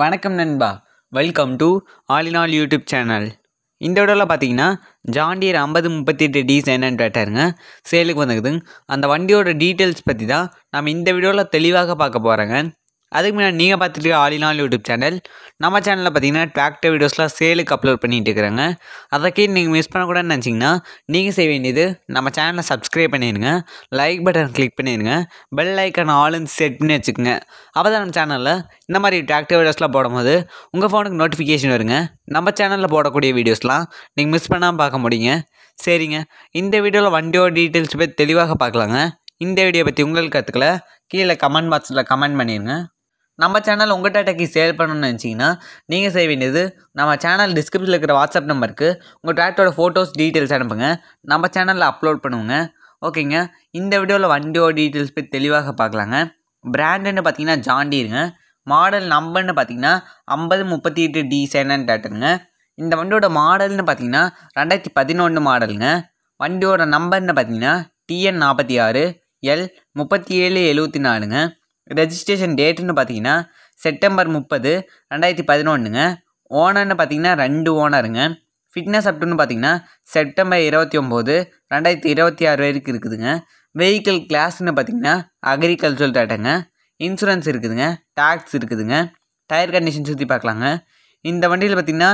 வணக்கம் நண்பா welcome to all in all YouTube channel இந்த விடலாம் பார்த்தீங்கன்னா ஜாண்டியர் ஐம்பது முப்பத்தெட்டு டி என்னன்னு கேட்டாருங்க சேலுக்கு வந்துக்குதுங்க அந்த வண்டியோட டீட்டெயில்ஸ் பற்றி தான் நம்ம இந்த வீடியோவில் தெளிவாக பார்க்க போகிறேங்க அதுக்கு முன்னாடி நீங்கள் பார்த்துட்டு ஆலினால் யூடியூப் சேனல் நம்ம சேனலில் பார்த்தீங்கன்னா டிராக்டர் வீடியோஸ்லாம் சேலுக்கு அப்லோட் பண்ணிகிட்டு இருக்கிறாங்க கீழே நீங்கள் மிஸ் பண்ணக்கூடாதுன்னு நினச்சிங்கன்னா நீங்கள் செய்ய வேண்டியது நம்ம சேனலை சப்ஸ்கிரைப் பண்ணிடுங்க லைக் பட்டன் கிளிக் பண்ணிடுங்க பெல் ஐக்கன் ஆளுன்னு செட் பண்ணி வச்சுக்கோங்க அப்போ தான் நம்ம சேனலில் இந்த மாதிரி டிராக்டர் வீடியோஸ்லாம் போடும்போது உங்கள் ஃபோனுக்கு நோட்டிஃபிகேஷன் வருங்க நம்ம சேனலில் போடக்கூடிய வீடியோஸ்லாம் நீங்கள் மிஸ் பண்ணாமல் பார்க்க முடியுங்க சரிங்க இந்த வீடியோவில் வண்டியோட டீட்டெயில்ஸ் பற்றி தெளிவாக பார்க்கலாங்க இந்த வீடியோ பற்றி உங்களுக்கு கற்றுக்கல கீழே கமெண்ட் பாக்ஸில் கமெண்ட் பண்ணிடுங்க நம்ம சேனல் உங்கள் டாட்டாக்கு சேல் பண்ணணும்னு நினச்சிங்கன்னா நீங்கள் செய்ய வேண்டியது நம்ம சேனல் டிஸ்கிரிப்ஷனில் இருக்கிற வாட்ஸ்அப் நம்பருக்கு உங்கள் டிராக்டரோட ஃபோட்டோஸ் டீட்டெயில்ஸ் அனுப்புங்க நம்ம சேனலில் அப்லோட் பண்ணுவோங்க ஓகேங்க இந்த வீடியோவில் வண்டியோட டீட்டெயில்ஸ் பற்றி தெளிவாக பார்க்கலாங்க பிராண்டுன்னு பார்த்தீங்கன்னா இருங்க மாடல் நம்பர்னு பார்த்தீங்கன்னா ஐம்பது முப்பத்தி எட்டு டி சேனன் டேட்டருங்க இந்த வண்டியோட மாடல்னு பார்த்தீங்கன்னா ரெண்டாயிரத்தி பதினொன்று மாடலுங்க வண்டியோட நம்பர்னு பார்த்தீங்கன்னா டிஎன் நாற்பத்தி ஆறு எல் முப்பத்தி ஏழு எழுபத்தி நாலுங்க ரெஜிஸ்ட்ரேஷன் டேட்டுன்னு பார்த்தீங்கன்னா செப்டம்பர் முப்பது ரெண்டாயிரத்தி பதினொன்றுங்க ஓனர்னு பார்த்தீங்கன்னா ரெண்டு ஓனருங்க ஃபிட்னஸ் அப்டுன்னு பார்த்தீங்கன்னா செப்டம்பர் இருபத்தி ஒம்போது ரெண்டாயிரத்தி இருபத்தி ஆறு வரைக்கும் இருக்குதுங்க வெஹிக்கிள் கிளாஸ்னு பார்த்தீங்கன்னா அக்ரிகல்ச்சரல் டேட்டாங்க இன்சூரன்ஸ் இருக்குதுங்க டேக்ஸ் இருக்குதுங்க டயர் கண்டிஷன் சுற்றி பார்க்கலாங்க இந்த வண்டியில் பார்த்திங்கன்னா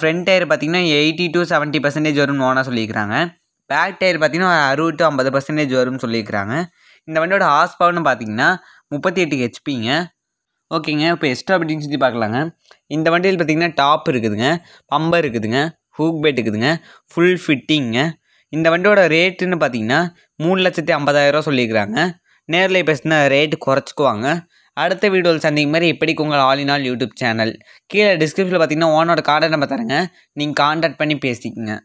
ஃப்ரண்ட் டயர் பார்த்திங்கன்னா எயிட்டி டு செவன்ட்டி பர்சன்டேஜ் வரும்னு ஓனாக சொல்லியிருக்கிறாங்க பேக் டயர் பார்த்திங்கன்னா அறுபது டு ஐம்பது பர்சன்டேஜ் வரும்னு சொல்லியிருக்கிறாங்க இந்த வண்டியோட ஹாஸ்பவர்னு பார்த்திங்கன்னா முப்பத்தி எட்டு ஹெச்பிங்க ஓகேங்க இப்போ எக்ஸ்ட்ரா அப்படின்னு சுற்றி பார்க்கலாங்க இந்த வண்டியில் பார்த்திங்கன்னா டாப் இருக்குதுங்க பம்பர் இருக்குதுங்க ஹூக் பேட் இருக்குதுங்க ஃபுல் ஃபிட்டிங்க இந்த வண்டியோட ரேட்டுன்னு பார்த்தீங்கன்னா மூணு லட்சத்தி ஐம்பதாயிரரூவா சொல்லியிருக்கிறாங்க நேரில் பேசினா ரேட்டு குறைச்சிக்குவாங்க அடுத்த வீடியோவில் சந்திக்கும் மாதிரி இப்படிக்கு உங்கள் ஆல் ஆல் யூடியூப் சேனல் கீழே டிஸ்கிரிப்ஷனில் பார்த்தீங்கன்னா ஓனோட கார்டை நம்ம தரேங்க நீங்கள் காண்டாக்ட் பண்ணி பேசிக்கங்க